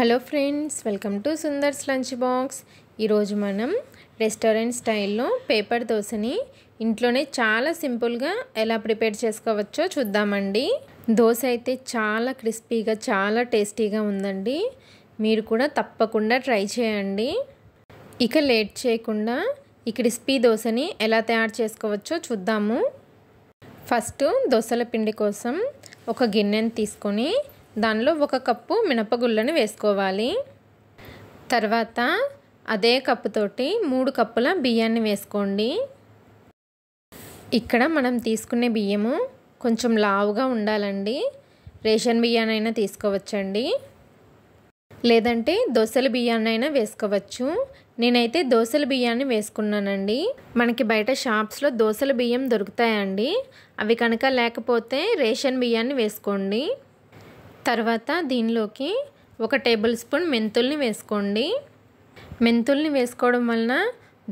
hello friends welcome to Sundar's lunch box ఈరోజు మనం restaurant స్టైల్లో పేపర్ దోశని ఇంట్లోనే చాలా సింపుల్గా ఎలా ప్రిపేర్ చేసుకోవచ్చో చూద్దామండి దోశ అయితే చాలా క్రిస్పీగా చాలా టేస్టీగా ఉందండి మీరు కూడా తప్పకుండా ట్రై చేయండి ఇక లేట్ చేయకుండా ఈ క్రిస్పీ దోశని ఎలా తయారు చేసుకోవచ్చో చూద్దాము ఫస్ట్ దోశల పిండి కోసం ఒక గిన్నెని తీసుకొని దానిలో ఒక కప్పు మినపగుళ్ళని వేసుకోవాలి తర్వాత అదే కప్పుతోటి మూడు కప్పుల బియ్యాన్ని వేసుకోండి ఇక్కడ మనం తీసుకునే బియ్యము కొంచెం లావుగా ఉండాలండి రేషన్ బియ్యానైనా తీసుకోవచ్చండి లేదంటే దోశల బియ్యాన్నైనా వేసుకోవచ్చు నేనైతే దోశల బియ్యాన్ని వేసుకున్నానండి మనకి బయట షాప్స్లో దోశల బియ్యం దొరుకుతాయండి అవి కనుక లేకపోతే రేషన్ బియ్యాన్ని వేసుకోండి తర్వాత దీనిలోకి ఒక టేబుల్ స్పూన్ మెంతుల్ని వేసుకోండి మెంతుల్ని వేసుకోవడం వలన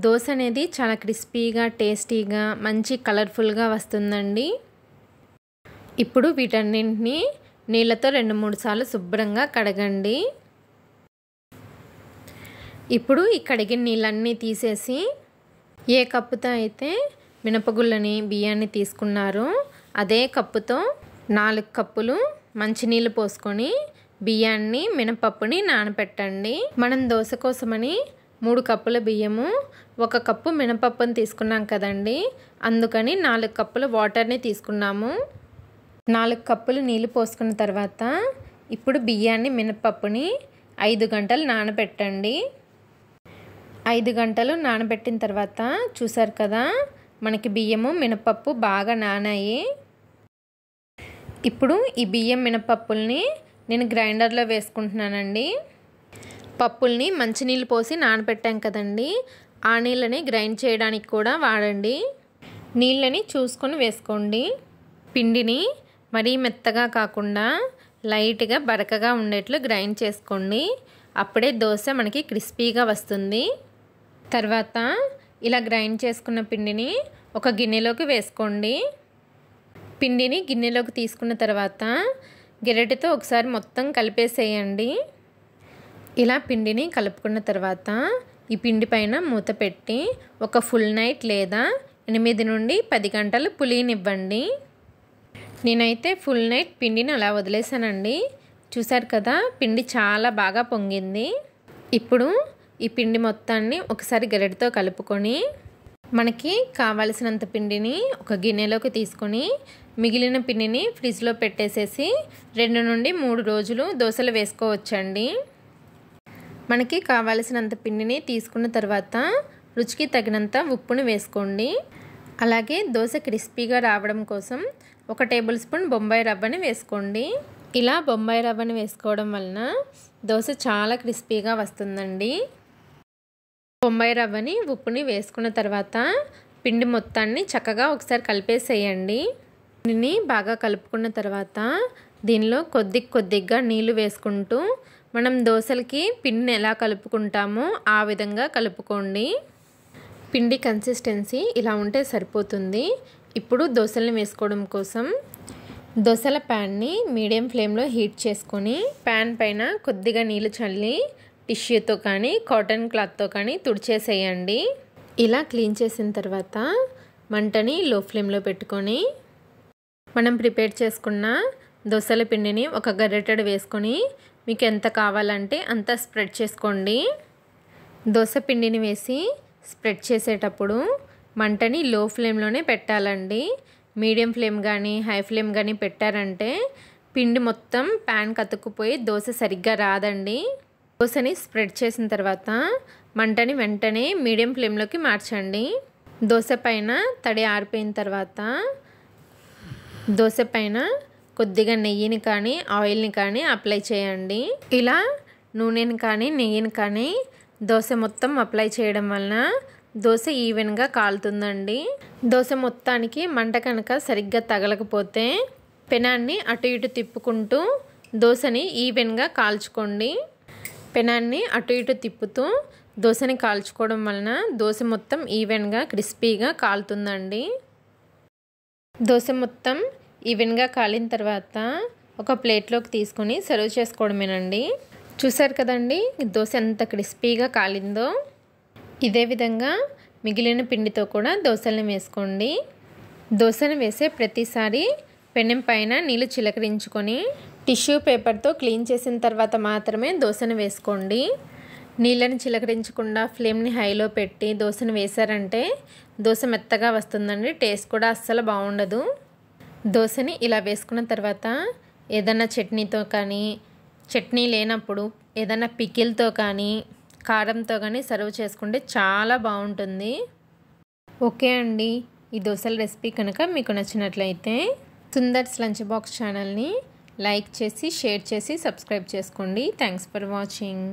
దోశ అనేది చాలా క్రిస్పీగా టేస్టీగా మంచి కలర్ఫుల్గా వస్తుందండి ఇప్పుడు వీటన్నింటినీ నీళ్ళతో రెండు మూడు సార్లు శుభ్రంగా కడగండి ఇప్పుడు ఈ కడిగిన నీళ్ళన్నీ తీసేసి ఏ కప్పుతో అయితే మినపగుళ్ళని బియ్యాన్ని తీసుకున్నారో అదే కప్పుతో నాలుగు కప్పులు మంచినీళ్ళు పోసుకొని బియ్యాన్ని మినపప్పుని నానపెట్టండి మనం దోశ కోసమని మూడు కప్పుల బియ్యము ఒక కప్పు మినపప్పుని తీసుకున్నాం కదండి అందుకని నాలుగు కప్పుల వాటర్ని తీసుకున్నాము నాలుగు కప్పులు నీళ్ళు పోసుకున్న తర్వాత ఇప్పుడు బియ్యాన్ని మినపప్పుని ఐదు గంటలు నానబెట్టండి ఐదు గంటలు నానబెట్టిన తర్వాత చూసారు కదా మనకి బియ్యము మినపప్పు బాగా నానాయి ఇప్పుడు ఈ బియ్యం మినపప్పుల్ని నేను గ్రైండర్లో వేసుకుంటున్నానండి పప్పుల్ని మంచినీళ్ళు పోసి నానబెట్టాం కదండి ఆ నీళ్ళని గ్రైండ్ చేయడానికి కూడా వాడండి నీళ్ళని చూసుకొని వేసుకోండి పిండిని మరీ మెత్తగా కాకుండా లైట్గా బరకగా ఉండేట్లు గ్రైండ్ చేసుకోండి అప్పుడే దోశ మనకి క్రిస్పీగా వస్తుంది తర్వాత ఇలా గ్రైండ్ చేసుకున్న పిండిని ఒక గిన్నెలోకి వేసుకోండి పిండిని గిన్నెలోకి తీసుకున్న తర్వాత గెరటితో ఒకసారి మొత్తం కలిపేసేయండి ఇలా పిండిని కలుపుకున్న తర్వాత ఈ పిండి పైన మూత పెట్టి ఒక ఫుల్ నైట్ లేదా ఎనిమిది నుండి పది గంటలు పులినివ్వండి నేనైతే ఫుల్ నైట్ పిండిని అలా వదిలేసానండి చూశారు కదా పిండి చాలా బాగా పొంగింది ఇప్పుడు ఈ పిండి మొత్తాన్ని ఒకసారి గరిటతో కలుపుకొని మనకి కావలసినంత పిండిని ఒక గిన్నెలోకి తీసుకొని మిగిలిన పిండిని ఫ్రిడ్జ్లో పెట్టేసేసి రెండు నుండి మూడు రోజులు దోశలు వేసుకోవచ్చండి మనకి కావలసినంత పిండిని తీసుకున్న తర్వాత రుచికి తగినంత ఉప్పును వేసుకోండి అలాగే దోశ క్రిస్పీగా రావడం కోసం ఒక టేబుల్ స్పూన్ బొంబాయి రవ్వని వేసుకోండి ఇలా బొంబాయి రవ్వని వేసుకోవడం వలన దోశ చాలా క్రిస్పీగా వస్తుందండి బొంబాయి రవ్వని ఉప్పుని వేసుకున్న తర్వాత పిండి మొత్తాన్ని చక్కగా ఒకసారి కలిపేసేయండి పిండిని బాగా కలుపుకున్న తర్వాత దీనిలో కొద్ది కొద్దిగా నీళ్లు వేసుకుంటూ మనం దోశలకి పిండిని ఎలా కలుపుకుంటామో ఆ విధంగా కలుపుకోండి పిండి కన్సిస్టెన్సీ ఇలా ఉంటే సరిపోతుంది ఇప్పుడు దోశల్ని వేసుకోవడం కోసం దోశల ప్యాన్ని మీడియం ఫ్లేమ్లో హీట్ చేసుకొని ప్యాన్ పైన కొద్దిగా నీళ్ళు చల్లి టిష్యూతో కానీ కాటన్ క్లాత్తో కానీ తుడిచేసేయండి ఇలా క్లీన్ చేసిన తర్వాత మంటని లో ఫ్లేమ్లో పెట్టుకొని మనం ప్రిపేర్ చేసుకున్న దోశల పిండిని ఒక గరిటెడు వేసుకొని మీకు ఎంత కావాలంటే అంత స్ప్రెడ్ చేసుకోండి దోశ పిండిని వేసి స్ప్రెడ్ చేసేటప్పుడు మంటని లో ఫ్లేమ్లోనే పెట్టాలండి మీడియం ఫ్లేమ్ కానీ హై ఫ్లేమ్ కానీ పెట్టారంటే పిండి మొత్తం ప్యాన్ కతుక్కుపోయి దోశ సరిగ్గా రాదండి దోశని స్ప్రెడ్ చేసిన తర్వాత మంటని వెంటనే మీడియం ఫ్లేమ్లోకి మార్చండి దోశ పైన తడి ఆరిపోయిన తర్వాత దోశ పైన కొద్దిగా నెయ్యిని కానీ ఆయిల్ని కానీ అప్లై చేయండి ఇలా నూనెని కానీ నెయ్యిని కానీ దోశ మొత్తం అప్లై చేయడం వలన దోశ ఈవెన్గా కాలుతుందండి దోశ మొత్తానికి మంట కనుక సరిగ్గా తగలకపోతే పెనాన్ని అటు ఇటు తిప్పుకుంటూ దోశని ఈవెన్గా కాల్చుకోండి పెనాన్ని అటు ఇటు తిప్పుతూ దోశని కాల్చుకోవడం వలన దోశ మొత్తం ఈవెన్గా క్రిస్పీగా కాలుతుందండి దోశ మొత్తం ఈవెన్గా కాలిన తర్వాత ఒక ప్లేట్లోకి తీసుకొని సర్వ్ చేసుకోవడమేనండి చూసారు కదండి దోశ ఎంత క్రిస్పీగా కాలిందో ఇదే విధంగా మిగిలిన పిండితో కూడా దోశలను వేసుకోండి దోశను వేసే ప్రతిసారి పెనం పైన నీళ్ళు చిలకరించుకొని టిష్యూ పేపర్తో క్లీన్ చేసిన తర్వాత మాత్రమే దోశను వేసుకోండి నీళ్ళని చిలకరించకుండా ఫ్లేమ్ని హైలో పెట్టి దోశను వేశారంటే దోశ మెత్తగా వస్తుందండి టేస్ట్ కూడా అస్సలు బాగుండదు దోశని ఇలా వేసుకున్న తర్వాత ఏదైనా చట్నీతో కానీ చట్నీ లేనప్పుడు ఏదైనా పికిల్తో కానీ కారంతో కానీ సర్వ్ చేసుకుంటే చాలా బాగుంటుంది ఓకే అండి ఈ దోశల రెసిపీ కనుక మీకు నచ్చినట్లయితే సుందర్స్ లంచ్ బాక్స్ ఛానల్ని లైక్ చేసి షేర్ చేసి సబ్స్క్రైబ్ చేసుకోండి థ్యాంక్స్ ఫర్ వాచింగ్